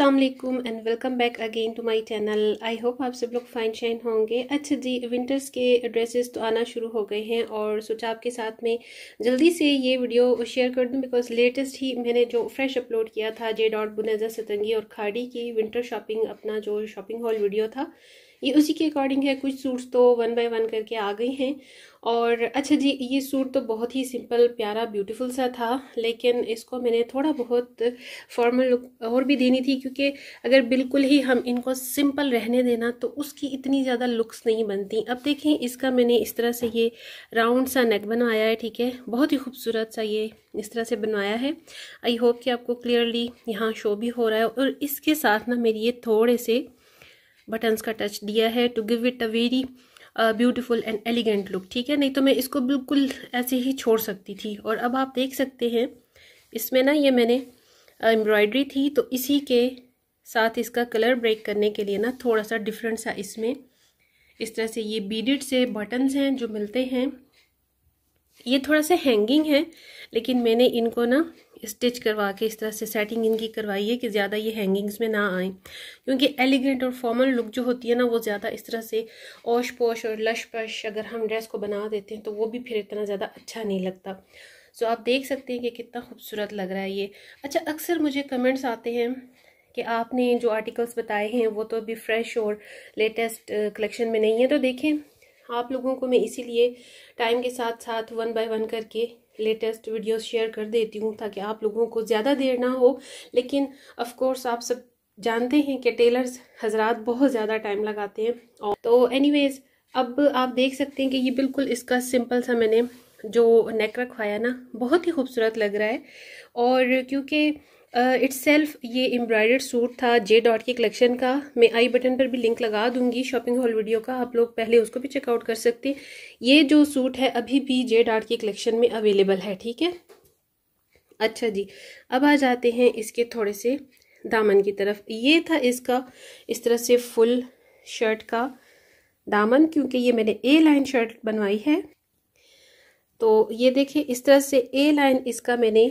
Aslam and welcome back again to my channel I hope आप सब लोग फाइन शाइन होंगे अच्छा जी विंटर्स के ड्रेसेस तो आना शुरू हो गए हैं और सोचा आपके साथ में जल्दी से ये वीडियो शेयर कर दूं बिकॉज लेटेस्ट ही मैंने जो फ्रेश अपलोड किया था जे डॉट बुनेजा सतंगी और खाड़ी की विंटर शॉपिंग अपना जो शॉपिंग हॉल वीडियो था ये उसी के अकॉर्डिंग है कुछ सूट्स तो वन बाय वन करके आ गई हैं और अच्छा जी ये सूट तो बहुत ही सिंपल प्यारा ब्यूटीफुल सा था लेकिन इसको मैंने थोड़ा बहुत फॉर्मल लुक और भी देनी थी क्योंकि अगर बिल्कुल ही हम इनको सिंपल रहने देना तो उसकी इतनी ज़्यादा लुक्स नहीं बनती अब देखें इसका मैंने इस तरह से ये राउंड सा नेक बनवाया है ठीक है बहुत ही खूबसूरत सा ये इस तरह से बनवाया है आई होप कि आपको क्लियरली यहाँ शो भी हो रहा है और इसके साथ ना मेरी ये थोड़े से बटन्स का टच दिया है to give it a very beautiful and elegant look ठीक है नहीं तो मैं इसको बिल्कुल ऐसे ही छोड़ सकती थी और अब आप देख सकते हैं इसमें ना ये मैंने एम्ब्रॉयडरी uh, थी तो इसी के साथ इसका कलर ब्रेक करने के लिए ना थोड़ा सा डिफरेंट सा इसमें इस तरह से ये बीडेड से बटन्स हैं जो मिलते हैं ये थोड़ा सा हैंगिंग है लेकिन मैंने इनको ना स्टिच करवा के इस तरह से सेटिंग इनकी करवाई है कि ज़्यादा ये हैंगिंग्स में ना आए क्योंकि एलिगेंट और फॉर्मल लुक जो होती है ना वो ज़्यादा इस तरह से ओश पोश और लश पश अगर हम ड्रेस को बना देते हैं तो वो भी फिर इतना ज़्यादा अच्छा नहीं लगता सो आप देख सकते हैं कि कितना खूबसूरत लग रहा है ये अच्छा अक्सर मुझे कमेंट्स आते हैं कि आपने जो आर्टिकल्स बताए हैं वो तो अभी फ्रेश और लेटेस्ट कलेक्शन में नहीं है तो देखें आप लोगों को मैं इसीलिए टाइम के साथ साथ वन बाय वन करके लेटेस्ट वीडियो शेयर कर देती हूँ ताकि आप लोगों को ज़्यादा देर ना हो लेकिन ऑफकोर्स आप सब जानते हैं कि टेलर्स हजरात बहुत ज़्यादा टाइम लगाते हैं और तो एनीवेज अब आप देख सकते हैं कि ये बिल्कुल इसका सिंपल सा मैंने जो नेक रखवाया ना बहुत ही खूबसूरत लग रहा है और क्योंकि इट्स सेल्फ ये एम्ब्रॉयडर्ड सूट था जे डॉट के कलेक्शन का मैं आई बटन पर भी लिंक लगा दूंगी शॉपिंग हॉल वीडियो का आप लोग पहले उसको भी चेकआउट कर सकते हैं ये जो सूट है अभी भी जे डॉट के कलेक्शन में अवेलेबल है ठीक है अच्छा जी अब आ जाते हैं इसके थोड़े से दामन की तरफ ये था इसका इस तरह से फुल शर्ट का दामन क्योंकि ये मैंने ए लाइन शर्ट बनवाई है तो ये देखिए इस तरह से ए लाइन इसका मैंने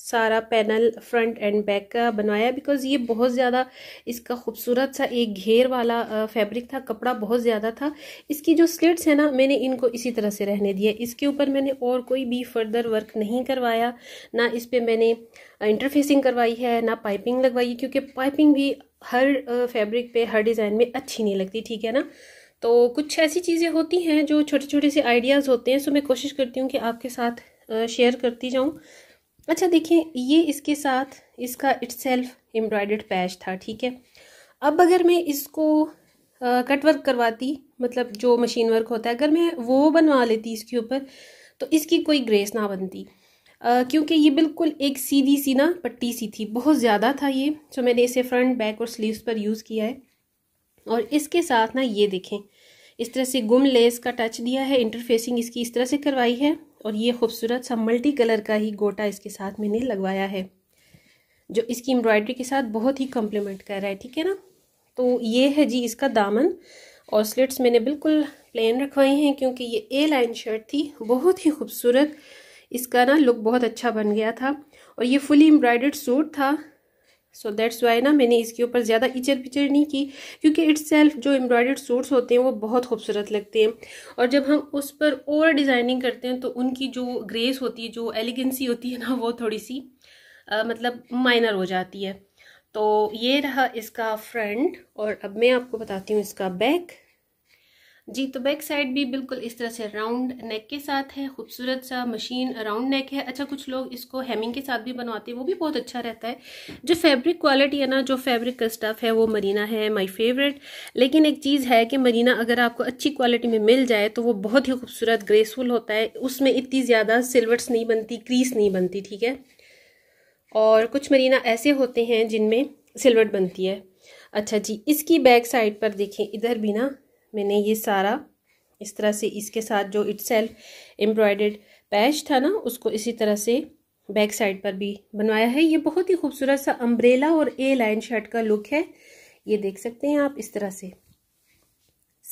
सारा पैनल फ्रंट एंड बैक का बनवाया बिकॉज़ ये बहुत ज़्यादा इसका खूबसूरत सा एक घेर वाला फैब्रिक था कपड़ा बहुत ज़्यादा था इसकी जो स्लिट्स है ना मैंने इनको इसी तरह से रहने दिया इसके ऊपर मैंने और कोई भी फर्दर वर्क नहीं करवाया ना इस पर मैंने इंटरफेसिंग करवाई है ना पाइपिंग लगवाई क्योंकि पाइपिंग भी हर फैब्रिक पे हर डिज़ाइन में अच्छी नहीं लगती ठीक है ना तो कुछ ऐसी चीज़ें होती हैं जो छोटे छोटे से आइडियाज़ होते हैं सो तो मैं कोशिश करती हूँ कि आपके साथ शेयर करती जाऊँ अच्छा देखिए ये इसके साथ इसका इट्स सेल्फ एम्ब्रॉयडर्ड पैच था ठीक है अब अगर मैं इसको कट वर्क करवाती मतलब जो मशीन वर्क होता है अगर मैं वो बनवा लेती इसके ऊपर तो इसकी कोई ग्रेस ना बनती क्योंकि ये बिल्कुल एक सीधी सी ना पट्टी सी थी बहुत ज़्यादा था ये जो मैंने इसे फ्रंट बैक और स्लीव्स पर यूज़ किया है और इसके साथ ना ये देखें इस तरह से गुम लेस का टच दिया है इंटरफेसिंग इसकी इस तरह से करवाई है और ये खूबसूरत सा मल्टी कलर का ही गोटा इसके साथ मैंने लगवाया है जो इसकी एम्ब्रॉयडरी के साथ बहुत ही कम्प्लीमेंट कर रहा है ठीक है ना तो ये है जी इसका दामन और स्लिट्स मैंने बिल्कुल प्लेन रखवाए हैं क्योंकि ये ए लाइन शर्ट थी बहुत ही खूबसूरत इसका ना लुक बहुत अच्छा बन गया था और ये फुली एम्ब्रॉयडर्ड सूट था सो दैट्स वाई ना मैंने इसके ऊपर ज़्यादा इचर पिचर नहीं की क्योंकि इट्स सेल्फ जो एम्ब्रॉयडर्ड सूट्स होते हैं वो बहुत खूबसूरत लगते हैं और जब हम उस पर ओवर डिज़ाइनिंग करते हैं तो उनकी जो ग्रेस होती है जो एलिगेंसी होती है ना वो थोड़ी सी आ, मतलब माइनर हो जाती है तो ये रहा इसका फ्रंट और अब मैं आपको बताती हूँ इसका बैक जी तो बैक साइड भी बिल्कुल इस तरह से राउंड नेक के साथ है खूबसूरत सा मशीन राउंड नेक है अच्छा कुछ लोग इसको हेमिंग के साथ भी बनवाते हैं वो भी बहुत अच्छा रहता है जो फैब्रिक क्वालिटी है ना जो फैब्रिक का स्टफ़ है वो मरीना है माय फेवरेट लेकिन एक चीज़ है कि मरीना अगर आपको अच्छी क्वालिटी में मिल जाए तो वो बहुत ही खूबसूरत ग्रेसफुल होता है उसमें इतनी ज़्यादा सिल्वर्स नहीं बनती क्रीस नहीं बनती ठीक है और कुछ मरीना ऐसे होते हैं जिनमें सिल्वर बनती है अच्छा जी इसकी बैक साइड पर देखें इधर भी ना मैंने ये सारा इस तरह से इसके साथ जो इट सेल्फ एम्ब्रॉयडेड पैच था ना उसको इसी तरह से बैक साइड पर भी बनवाया है ये बहुत ही खूबसूरत सा अम्ब्रेला और ए लाइन शर्ट का लुक है ये देख सकते हैं आप इस तरह से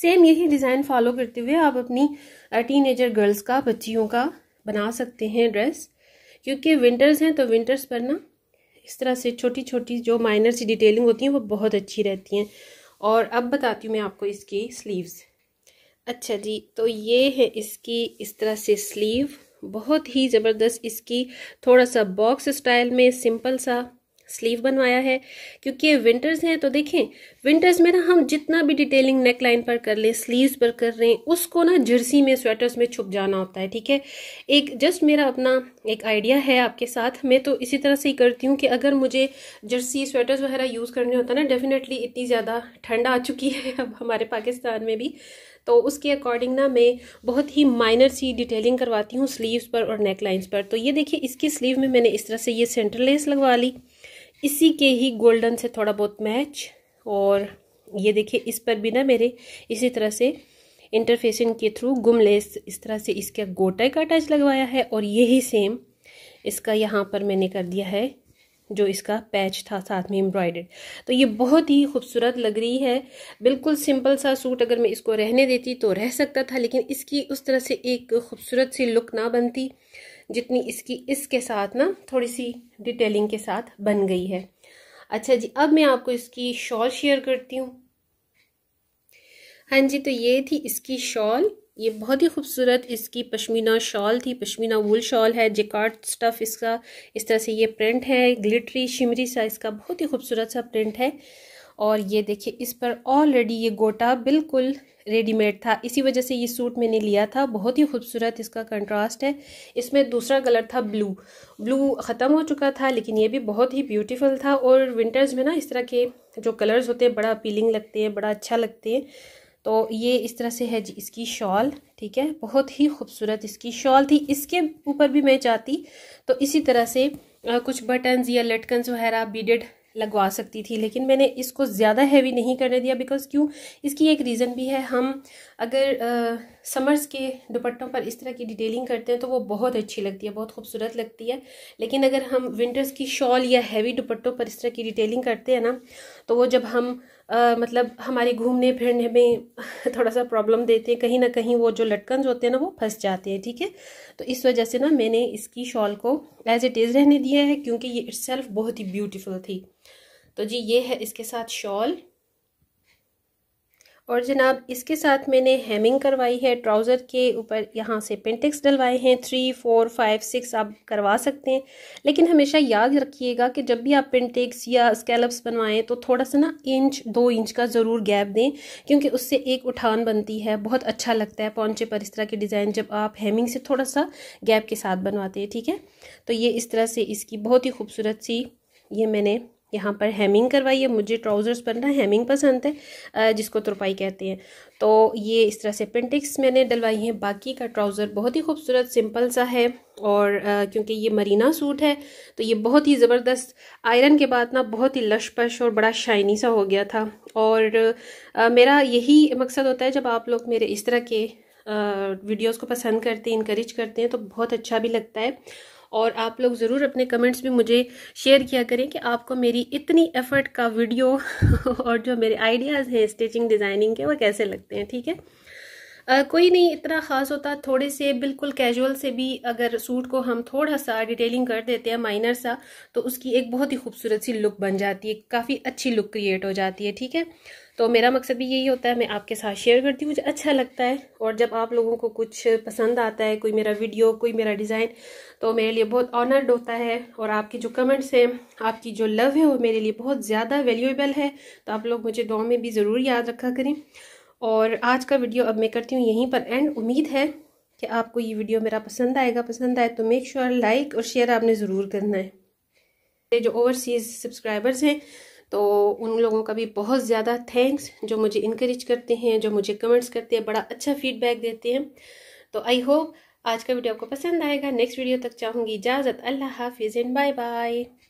सेम यही डिज़ाइन फॉलो करते हुए आप अपनी एजर गर्ल्स का बच्चियों का बना सकते हैं ड्रेस क्योंकि विंटर्स हैं तो विंटर्स पर ना इस तरह से छोटी छोटी जो माइनर सी डिटेलिंग होती हैं वो बहुत अच्छी रहती हैं और अब बताती हूँ मैं आपको इसकी स्लीव्स अच्छा जी तो ये है इसकी इस तरह से स्लीव बहुत ही ज़बरदस्त इसकी थोड़ा सा बॉक्स स्टाइल में सिंपल सा स्लीव बनवाया है क्योंकि ये विंटर्स हैं तो देखें विंटर्स में ना हम जितना भी डिटेलिंग नेक लाइन पर कर लें स्लीव्स पर कर रहे हैं उसको ना जर्सी में स्वेटर्स में छुप जाना होता है ठीक है एक जस्ट मेरा अपना एक आइडिया है आपके साथ मैं तो इसी तरह से ही करती हूँ कि अगर मुझे जर्सी स्वेटर्स वगैरह यूज़ करने होता ना डेफिनेटली इतनी ज़्यादा ठंडा आ चुकी है अब हमारे पाकिस्तान में भी तो उसके अकॉर्डिंग ना मैं बहुत ही माइनर सी डिटेलिंग करवाती हूँ स्लीव्स पर और नेक लाइन्स पर तो ये देखिए इसकी स्लीव में मैंने इस तरह से ये सेंटर लेस लगवा ली इसी के ही गोल्डन से थोड़ा बहुत मैच और ये देखिए इस पर भी ना मेरे इसी तरह से इंटरफेसिंग के थ्रू गुम लेस इस तरह से इसका गोटे का टच लगवाया है और यही सेम इसका यहाँ पर मैंने कर दिया है जो इसका पैच था साथ में एम्ब्रॉयडर तो ये बहुत ही खूबसूरत लग रही है बिल्कुल सिंपल सा सूट अगर मैं इसको रहने देती तो रह सकता था लेकिन इसकी उस तरह से एक खूबसूरत सी लुक ना बनती जितनी इसकी इसके साथ ना थोड़ी सी डिटेलिंग के साथ बन गई है अच्छा जी अब मैं आपको इसकी शॉल शेयर करती हूँ हाँ जी तो ये थी इसकी शॉल ये बहुत ही खूबसूरत इसकी पश्मीना शॉल थी पश्मीना वूल शॉल है जिकार्ड स्टफ़ इसका इस तरह से ये प्रिंट है ग्लिटरी शिमरी सा इसका बहुत ही खूबसूरत सा प्रिंट है और ये देखिए इस पर ऑलरेडी ये गोटा बिल्कुल रेडीमेड था इसी वजह से ये सूट मैंने लिया था बहुत ही खूबसूरत इसका कंट्रास्ट है इसमें दूसरा कलर था ब्लू ब्लू ख़त्म हो चुका था लेकिन ये भी बहुत ही ब्यूटीफुल था और विंटर्स में ना इस तरह के जो कलर्स होते हैं बड़ा अपीलिंग लगते हैं बड़ा अच्छा लगते हैं तो ये इस तरह से है जी इसकी शॉल ठीक है बहुत ही खूबसूरत इसकी शॉल थी इसके ऊपर भी मैं चाहती तो इसी तरह से कुछ बटन्स या लटकन्स वगैरह बीडेड लगवा सकती थी लेकिन मैंने इसको ज़्यादा हैवी नहीं करने दिया बिकॉज़ क्यों इसकी एक रीज़न भी है हम अगर समर्स के दुपट्टों पर इस तरह की डिटेलिंग करते हैं तो वो बहुत अच्छी लगती है बहुत खूबसूरत लगती है लेकिन अगर हम विंटर्स की शॉल या हैवी दुपट्टों पर इस तरह की डिटेलिंग करते हैं ना तो वो जब हम आ, मतलब हमारे घूमने फिरने में थोड़ा सा प्रॉब्लम देते हैं कहीं ना कहीं वो जो लटकन होते हैं ना वो फंस जाते हैं ठीक है तो इस वजह से ना मैंने इसकी शॉल को एज इट इज़ रहने दिया है क्योंकि ये इट्स बहुत ही ब्यूटिफुल थी तो जी ये है इसके साथ शॉल और जनाब इसके साथ मैंने हेमिंग करवाई है ट्राउज़र के ऊपर यहाँ से पेंटेक्स डलवाए हैं थ्री फोर फाइव सिक्स आप करवा सकते हैं लेकिन हमेशा याद रखिएगा कि जब भी आप पेंटेक्स या स्केलप्स बनवाएं तो थोड़ा सा ना इंच दो इंच का ज़रूर गैप दें क्योंकि उससे एक उठान बनती है बहुत अच्छा लगता है पौचे पर इस तरह के डिज़ाइन जब आप हेमिंग से थोड़ा सा गैप के साथ बनवाते हैं ठीक है तो ये इस तरह से इसकी बहुत ही खूबसूरत सी ये मैंने यहाँ पर हेमिंग करवाई है मुझे ट्राउज़र्स बनना हेमिंग पसंद है जिसको तुरपाई कहते हैं तो ये इस तरह से पेंटिक्स मैंने डलवाई हैं बाकी का ट्राउज़र बहुत ही खूबसूरत सिंपल सा है और क्योंकि ये मरीना सूट है तो ये बहुत ही ज़बरदस्त आयरन के बाद ना बहुत ही लशपश और बड़ा शाइनी सा हो गया था और आ, मेरा यही मकसद होता है जब आप लोग मेरे इस तरह के वीडियोज़ को पसंद करते हैं इनक्रेज करते हैं तो बहुत अच्छा भी लगता है और आप लोग ज़रूर अपने कमेंट्स भी मुझे शेयर किया करें कि आपको मेरी इतनी एफर्ट का वीडियो और जो मेरे आइडियाज़ हैं स्टिचिंग डिज़ाइनिंग के वो कैसे लगते हैं ठीक है कोई नहीं इतना ख़ास होता थोड़े से बिल्कुल कैजुअल से भी अगर सूट को हम थोड़ा सा डिटेलिंग कर देते हैं माइनर सा तो उसकी एक बहुत ही खूबसूरत सी लुक बन जाती है काफ़ी अच्छी लुक क्रिएट हो जाती है ठीक है तो मेरा मकसद भी यही होता है मैं आपके साथ शेयर करती हूँ मुझे अच्छा लगता है और जब आप लोगों को कुछ पसंद आता है कोई मेरा वीडियो कोई मेरा डिज़ाइन तो मेरे लिए बहुत ऑनर्ड होता है और आपके जो कमेंट्स हैं आपकी जो लव है वो मेरे लिए बहुत ज़्यादा वैल्यूएबल है तो आप लोग मुझे दो में भी ज़रूर याद रखा करें और आज का वीडियो अब मैं करती हूँ यहीं पर एंड उम्मीद है कि आपको ये वीडियो मेरा पसंद आएगा पसंद आए तो मेक श्योर लाइक और शेयर आपने ज़रूर करना है मेरे जो ओवरसीज़ सब्सक्राइबर्स हैं तो उन लोगों का भी बहुत ज़्यादा थैंक्स जो मुझे इनक्रेज करते हैं जो मुझे कमेंट्स करते हैं बड़ा अच्छा फीडबैक देते हैं तो आई होप आज का वीडियो आपको पसंद आएगा नेक्स्ट वीडियो तक चाहूँगी इजाज़त अल्लाह हाफिज़ एंड बाय बाय